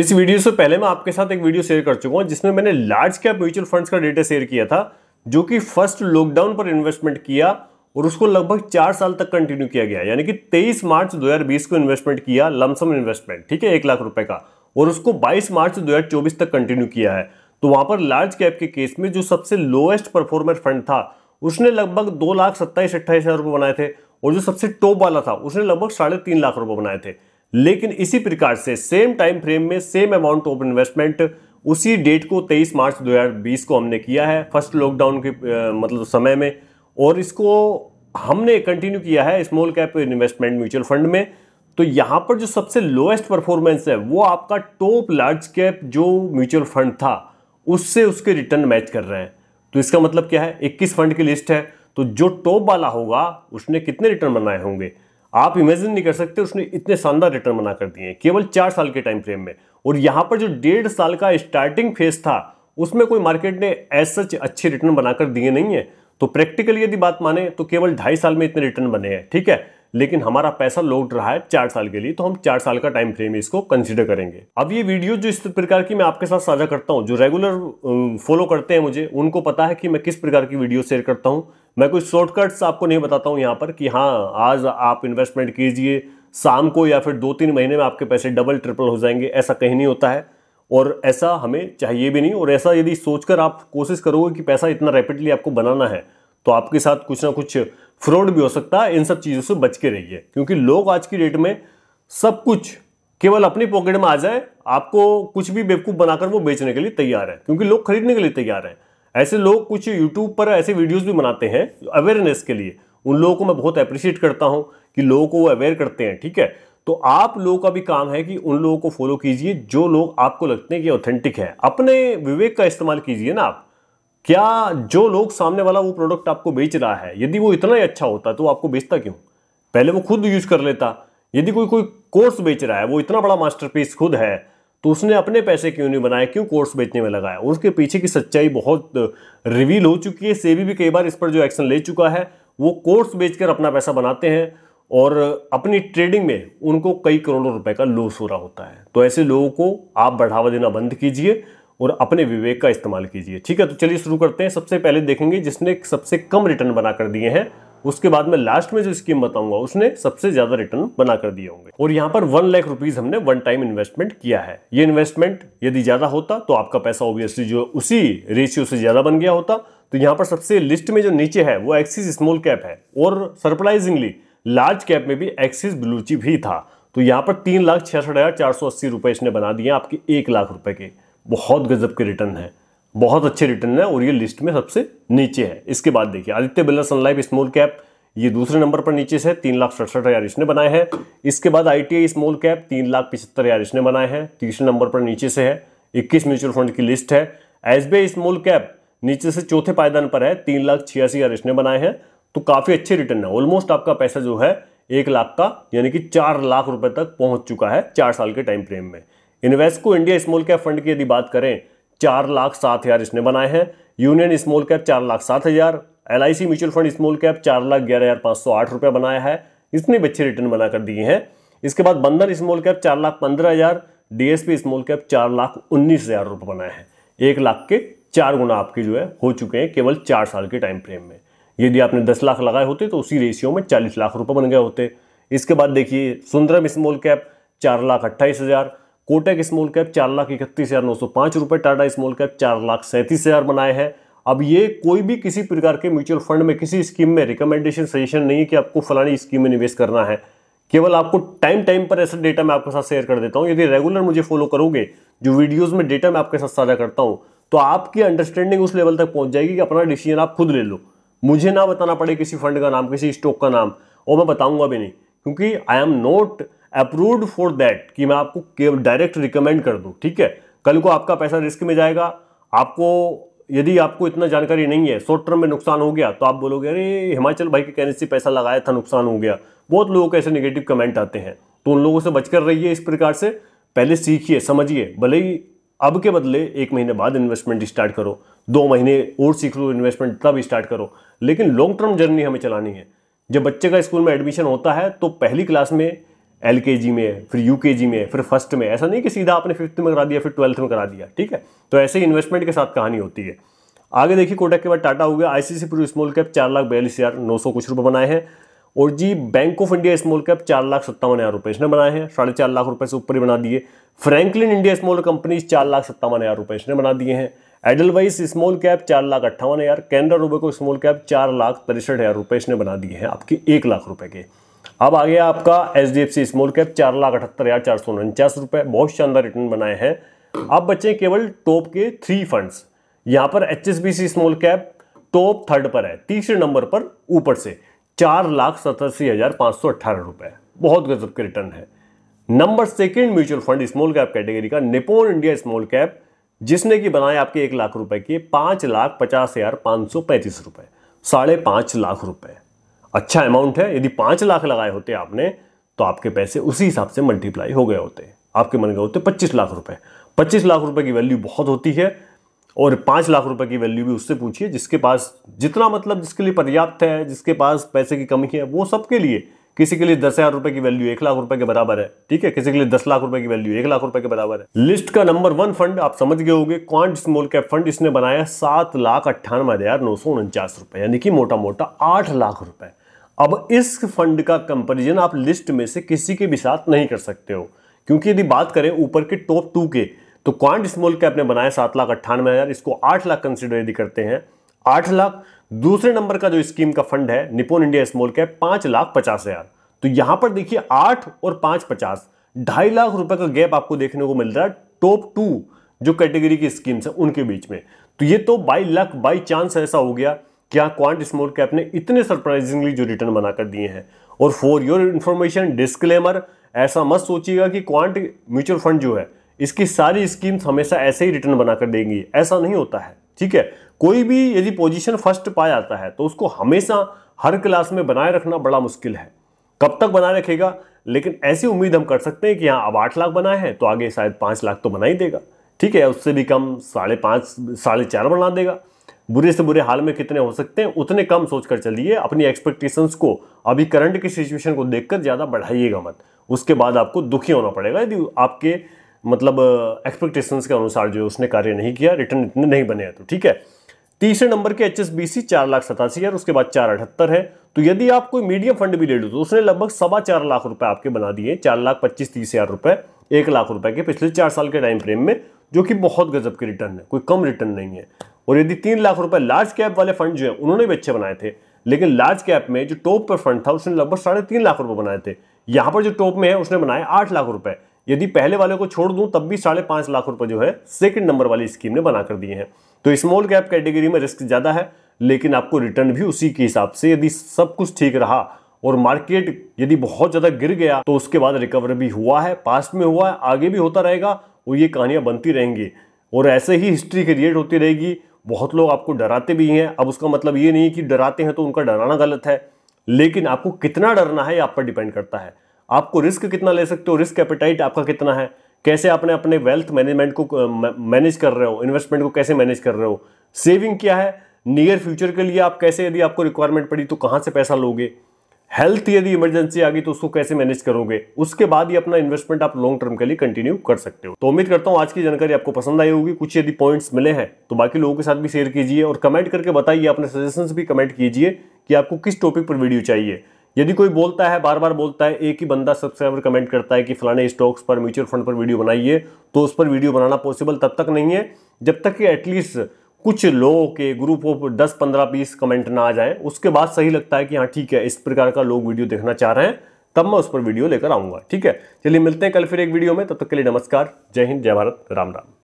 इस वीडियो से पहले मैं आपके साथ एक वीडियो शेयर कर चुका हूँ जिसमें मैंने लार्ज कैप म्यूचुअल फंड्स का डेटा शेयर किया था जो कि फर्स्ट लॉकडाउन पर इन्वेस्टमेंट किया और उसको लगभग चार साल तक कंटिन्यू किया गया यानी कि 23 मार्च 2020 को इन्वेस्टमेंट किया लमसम इन्वेस्टमेंट ठीक है एक लाख रुपए का और उसको 22 मार्च 2024 तक कंटिन्यू किया है तो वहां पर लार्ज कैप के केस में जो सबसे लोएस्ट परफॉर्मर फंड था उसने लगभग दो लाख सत्ताईस अट्ठाईस हजार रुपए बनाए थे और जो सबसे टॉप वाला था उसने लगभग साढ़े तीन लाख रुपए बनाए थे लेकिन इसी प्रकार से सेम टाइम फ्रेम में सेम अमाउंट ऑफ इन्वेस्टमेंट उसी डेट को 23 मार्च 2020 को हमने किया है फर्स्ट लॉकडाउन के मतलब समय में और इसको हमने कंटिन्यू किया है small cap investment mutual fund में तो यहां पर जो सबसे लोएस्ट परफॉर्मेंस है वो आपका टॉप लार्ज कैप जो म्यूचुअल फंड था उससे उसके रिटर्न मैच कर रहे हैं तो इसका मतलब क्या है 21 फंड की लिस्ट है तो जो टॉप वाला होगा उसने कितने रिटर्न बनाए होंगे आप इमेजिन नहीं कर सकते उसने इतने शानदार रिटर्न बना कर दिए केवल चार साल के टाइम फ्रेम में और यहाँ पर जो डेढ़ साल का स्टार्टिंग फेज था उसमें कोई मार्केट ने एज सच अच्छे रिटर्न बनाकर दिए नहीं है तो प्रैक्टिकली यदि बात माने तो केवल ढाई साल में इतने रिटर्न बने हैं ठीक है लेकिन हमारा पैसा लौट रहा है चार साल के लिए तो हम चार साल का टाइम फ्रेम इसको कंसिडर करेंगे अब ये वीडियो जो इस प्रकार की मैं आपके साथ साझा करता हूँ जो रेगुलर फॉलो करते हैं मुझे उनको पता है कि मैं किस प्रकार की वीडियो शेयर करता हूँ मैं कोई शॉर्टकट्स आपको नहीं बताता हूँ यहाँ पर कि हाँ आज आप इन्वेस्टमेंट कीजिए शाम को या फिर दो तीन महीने में आपके पैसे डबल ट्रिपल हो जाएंगे ऐसा कहीं नहीं होता है और ऐसा हमें चाहिए भी नहीं और ऐसा यदि सोचकर आप कोशिश करोगे कि पैसा इतना रैपिडली आपको बनाना है तो आपके साथ कुछ ना कुछ फ्रॉड भी हो सकता है इन सब चीज़ों से बच के रहिए क्योंकि लोग आज की डेट में सब कुछ केवल अपनी पॉकेट में आ जाए आपको कुछ भी बेवकूफ़ बनाकर वो बेचने के लिए तैयार है क्योंकि लोग खरीदने के लिए तैयार हैं ऐसे लोग कुछ यूट्यूब पर ऐसे वीडियोज़ भी बनाते हैं अवेयरनेस के लिए उन लोगों को मैं बहुत अप्रिशिएट करता हूँ कि लोगों को वो अवेयर करते हैं ठीक है तो आप लोगों का भी काम है कि उन लोगों को फॉलो कीजिए जो लोग आपको लगते हैं कि ऑथेंटिक है अपने विवेक का इस्तेमाल कीजिए ना आप क्या जो लोग सामने वाला वो प्रोडक्ट आपको बेच रहा है यदि वो इतना ही अच्छा होता तो आपको बेचता क्यों पहले वो खुद यूज कर लेता यदि कोई कोई कोर्स बेच रहा है वो इतना बड़ा मास्टरपीस खुद है तो उसने अपने पैसे क्यों नहीं बनाए क्यों कोर्स बेचने में लगाया उसके पीछे की सच्चाई बहुत रिवील हो चुकी है सेबी भी कई बार इस पर जो एक्शन ले चुका है वो कोर्स बेचकर अपना पैसा बनाते हैं और अपनी ट्रेडिंग में उनको कई करोड़ों रुपए का लॉस हो रहा होता है तो ऐसे लोगों को आप बढ़ावा देना बंद कीजिए और अपने विवेक का इस्तेमाल कीजिए ठीक है तो चलिए शुरू करते हैं सबसे पहले देखेंगे जिसने सबसे कम रिटर्न बना कर दिए हैं उसके बाद में लास्ट में जो स्कीम बताऊंगा उसने सबसे ज्यादा रिटर्न बना कर दिए होंगे और यहाँ पर वन लाख रुपीज हमने वन टाइम इन्वेस्टमेंट किया है ये इन्वेस्टमेंट यदि ज्यादा होता तो आपका पैसा ऑब्वियसली जो उसी रेशियो से ज्यादा बन गया होता तो यहाँ पर सबसे लिस्ट में जो नीचे है वो एक्सिस स्मॉल कैप है और सरप्राइजिंगली लार्ज कैप में भी एक्सिस ब्लूची भी था तो यहाँ पर तीन लाख छियासठ हजार चार सौ अस्सी रुपए इसने बना दिए आपके एक लाख रुपए के बहुत गजब के रिटर्न है बहुत अच्छे रिटर्न है और ये लिस्ट में सबसे नीचे है इसके बाद देखिए Aditya Birla Sun Life small cap ये दूसरे नंबर पर नीचे से तीन लाख सड़सठ हज़ार इसने बनाए हैं इसके बाद आई स्मॉल कैप तीन लाख पिछहत्तर हज़ार इसने बनाए हैं तीसरे नंबर पर नीचे से है इक्कीस म्यूचुअल फंड की लिस्ट है एस स्मॉल कैप नीचे से चौथे पायदान पर है तीन लाख छियासी हज़ार इसने बनाए हैं तो काफ़ी अच्छे रिटर्न है ऑलमोस्ट आपका पैसा जो है एक लाख का यानी कि चार लाख रुपए तक पहुंच चुका है चार साल के टाइम फ्रेम में Invesco India small cap fund की यदि बात करें चार लाख सात हज़ार इसने बनाए हैं यूनियन स्मॉल कैप चार लाख सात हज़ार L I C mutual fund small cap चार लाख ग्यारह हज़ार पांच सौ आठ रुपया बनाया है भी बच्चे रिटर्न बनाकर दिए हैं इसके बाद बंदर स्मॉल कैप चार लाख पंद्रह हज़ार डीएसपी स्मॉल कैप चार लाख उन्नीस हज़ार रुपये बनाए हैं एक लाख के चार गुना आपके जो है हो चुके हैं केवल चार साल के टाइम फ्रेम में यदि आपने दस लाख लगाए होते तो उसी रेशियो में चालीस लाख रुपये बन गए होते इसके बाद देखिए सुंदरम स्मॉल कैप चार लाख अट्ठाईस हज़ार कोटेक स्मॉल कैप चार लाख इकतीस हज़ार नौ सौ पाँच रुपये टाटा स्मॉल कैप चार लाख सैंतीस हज़ार बनाए हैं अब ये कोई भी किसी प्रकार के म्यूचुअल फंड में किसी स्कीम में रिकमेंडेशन सजेशन नहीं है कि आपको फलानी स्कीम में निवेश करना है केवल आपको टाइम टाइम पर ऐसा डेटा मैं आपके साथ शेयर कर देता हूँ यदि रेगुलर मुझे फॉलो करोगे जो वीडियोस में डेटा मैं आपके साथ साझा करता हूँ तो आपकी अंडरस्टैंडिंग उस लेवल तक पहुँच जाएगी कि अपना डिसीजन आप खुद ले लो मुझे ना बताना पड़े किसी फंड का नाम किसी स्टॉक का नाम और मैं बताऊँगा भी नहीं क्योंकि I am not approved for that कि मैं आपको डायरेक्ट रिकमेंड कर दूँ ठीक है कल को आपका पैसा रिस्क में जाएगा आपको यदि आपको इतना जानकारी नहीं है शॉर्ट टर्म में नुकसान हो गया तो आप बोलोगे अरे हिमाचल भाई के कहने से पैसा लगाया था नुकसान हो गया बहुत लोगों के ऐसे निगेटिव कमेंट आते हैं तो उन लोगों से बचकर रहिए इस प्रकार से पहले सीखिए समझिए भले ही अब के बदले एक महीने बाद इन्वेस्टमेंट स्टार्ट करो दो महीने और सीख लो इन्वेस्टमेंट तब स्टार्ट करो लेकिन लॉन्ग टर्म जर्नी हमें चलानी है जब बच्चे का स्कूल में एडमिशन होता है तो पहली क्लास में एल के जी में फिर यू के जी में फिर फर्स्ट में ऐसा नहीं कि सीधा आपने फिफ्थ में करा दिया फिर ट्वेल्थ में करा दिया ठीक है तो ऐसे ही इन्वेस्टमेंट के साथ कहानी होती है आगे देखिए कोटक के बाद टाटा हो गया आईसीसी प्रो स्मॉल कैप चार लाख बयालीस हज़ार नौ सौ कुछ रुपये बनाए हैं और जी Bank of India small cap चार लाख सत्तावन हज़ार रुपये इसने बनाए हैं साढ़े चार लाख रुपये से ऊपर ही बना दिए फ्रैंकलिन इंडिया स्मॉल कंपनीज चार लाख सत्तावन हज़ार रुपये इसने बना दिए हैं एडलवाइस स्मॉल कैप चार लाख अट्ठावन हज़ार कैनरा रूबे को स्मॉल कैप चार लाख तिरसठ हज़ार रुपये इसने बना दिए हैं आपके एक लाख रुपये के अब आ गया आपका H D F C small cap चार लाख अठहत्तर हज़ार चार सौ उनचास रुपए बहुत शानदार रिटर्न बनाए हैं अब बचे केवल टॉप के थ्री फंड्स यहाँ पर H S B C small cap top third पर है तीसरे नंबर पर ऊपर से चार लाख सतासी हज़ार पांच सौ अट्ठारह रुपए बहुत गजब के रिटर्न है number second mutual fund small cap category का निपोन इंडिया स्मॉल कैप जिसने की बनाए आपके एक लाख रुपए के पांच लाख पचास हज़ार पांच सौ पैंतीस रुपए साढ़े पांच लाख रुपए अच्छा अमाउंट है यदि पाँच लाख लगाए होते आपने तो आपके पैसे उसी हिसाब से मल्टीप्लाई हो गए होते आपके मन गए होते पच्चीस लाख रुपए पच्चीस लाख रुपए की वैल्यू बहुत होती है और पाँच लाख रुपए की वैल्यू भी उससे पूछिए जिसके पास जितना मतलब जिसके लिए पर्याप्त है जिसके पास पैसे की कमी है वो सबके लिए किसी के लिए दस हजार रुपए की वैल्यू एक लाख रुपए के बराबर है ठीक है किसी के लिए दस लाख रुपए की वैल्यू एक लाख रुपए के बराबर है लिस्ट का नंबर वन फंड आप समझ गए होंगे क्वांट स्मॉल कैप फंड इसने बनाया सात लाख अट्ठानवे हजार नौ सौ उनचास रुपए यानी कि मोटा मोटा आठ लाख रुपए अब इस फंड का कंपेरिजन आप लिस्ट में से किसी के भी साथ नहीं कर सकते हो क्योंकि यदि बात करें ऊपर के टॉप टू के तो क्वांट स्मॉल कैप ने बनाया सात लाख अट्ठानवे हजार इसको आठ लाख कंसिडर यदि करते हैं आठ लाख दूसरे नंबर का जो स्कीम का फंड है निपोन इंडिया स्मॉल कैप पांच लाख पचास हजार तो यहां पर देखिए आठ और पांच पचास ढाई लाख रुपए का गैप आपको देखने को मिल रहा है टॉप टू जो कैटेगरी की स्कीम्स है उनके बीच में तो ये तो बाई लक बाई चांस ऐसा हो गया क्या क्वांट स्मॉल कैप ने इतने सरप्राइजिंगली जो रिटर्न बनाकर दिए हैं और फॉर योर इन्फॉर्मेशन डिस्क्लेमर ऐसा मत सोचिएगा कि क्वांट म्यूचुअल फंड जो है इसकी सारी स्कीम्स हमेशा ऐसे ही रिटर्न बनाकर देंगी ऐसा नहीं होता है ठीक है कोई भी यदि पोजीशन फर्स्ट पाया जाता है तो उसको हमेशा हर क्लास में बनाए रखना बड़ा मुश्किल है कब तक बनाए रखेगा लेकिन ऐसी उम्मीद हम कर सकते हैं कि यहाँ अब आठ लाख बनाए हैं तो आगे शायद पाँच लाख तो बना ही देगा ठीक है उससे भी कम साढ़े पाँच साढ़े चार बना देगा बुरे से बुरे हाल में कितने हो सकते हैं उतने कम सोचकर चलिए अपनी एक्सपेक्टेशंस को अभी करंट की सिचुएशन को देखकर ज़्यादा बढ़ाइएगा मत उसके बाद आपको दुखी होना पड़ेगा यदि आपके मतलब एक्सपेक्टेशंस के अनुसार जो उसने कार्य नहीं किया रिटर्न इतने नहीं बने हैं तो ठीक है तीसरे नंबर के एच एस बी सी चार लाख सतासी हज़ार उसके बाद चार अठहत्तर है तो यदि आप कोई मीडियम फंड भी ले लो तो उसने लगभग सवा चार लाख रुपए आपके बना दिए चार लाख पच्चीस तीस हज़ार रुपये एक लाख रुपए के पिछले चार साल के टाइम फ्रेम में जो कि बहुत गजब के रिटर्न है कोई कम रिटर्न नहीं है और यदि तीन लाख रुपए लार्ज कैप वाले फंड जो है उन्होंने भी अच्छे बनाए थे लेकिन लार्ज कैप में जो टॉप पर फंड था उसने लगभग साढ़े तीन लाख रुपए बनाए थे यहां पर जो टॉप में है उसने बनाए आठ लाख रुपए यदि पहले वाले को छोड़ दूं तब भी साढ़े पांच लाख रुपए जो है सेकंड नंबर वाली स्कीम ने बनाकर दिए हैं तो स्मॉल कैप कैटेगरी में रिस्क ज़्यादा है लेकिन आपको रिटर्न भी उसी के हिसाब से यदि सब कुछ ठीक रहा और मार्केट यदि बहुत ज़्यादा गिर गया तो उसके बाद रिकवर भी हुआ है पास्ट में हुआ है आगे भी होता रहेगा और ये कहानियां बनती रहेंगी और ऐसे ही हिस्ट्री क्रिएट होती रहेगी बहुत लोग आपको डराते भी हैं अब उसका मतलब ये नहीं कि डराते हैं तो उनका डराना गलत है लेकिन आपको कितना डरना है ये आप पर डिपेंड करता है आपको रिस्क कितना ले सकते हो रिस्क कैपिटाइट आपका कितना है कैसे आपने अपने वेल्थ मैनेजमेंट को मैनेज कर रहे हो इन्वेस्टमेंट को कैसे मैनेज कर रहे हो सेविंग क्या है नियर फ्यूचर के लिए आप कैसे यदि आपको रिक्वायरमेंट पड़ी तो कहाँ से पैसा लोगे हेल्थ यदि इमरजेंसी आ गई तो उसको कैसे मैनेज करोगे उसके बाद ही अपना इन्वेस्टमेंट आप लॉन्ग टर्म के लिए कंटिन्यू कर सकते हो तो उम्मीद करता हूँ आज की जानकारी आपको पसंद आई होगी कुछ यदि पॉइंट्स मिले हैं तो बाकी लोगों के साथ भी शेयर कीजिए और कमेंट करके बताइए अपने सजेशंस भी कमेंट कीजिए कि आपको किस टॉपिक पर वीडियो चाहिए यदि कोई बोलता है बार बार बोलता है एक ही बंदा सब्सक्राइबर कमेंट करता है कि फलाने स्टॉक्स पर म्यूचुअल फंड पर वीडियो बनाइए तो उस पर वीडियो बनाना पॉसिबल तब तक नहीं है जब तक कि एटलीस्ट कुछ लोगों के ग्रुप ऑफ दस पंद्रह बीस कमेंट ना आ जाए उसके बाद सही लगता है कि हाँ ठीक है इस प्रकार का लोग वीडियो देखना चाह रहे हैं तब मैं उस पर वीडियो लेकर आऊँगा ठीक है चलिए मिलते हैं कल फिर एक वीडियो में तब तक के लिए नमस्कार जय हिंद जय भारत राम राम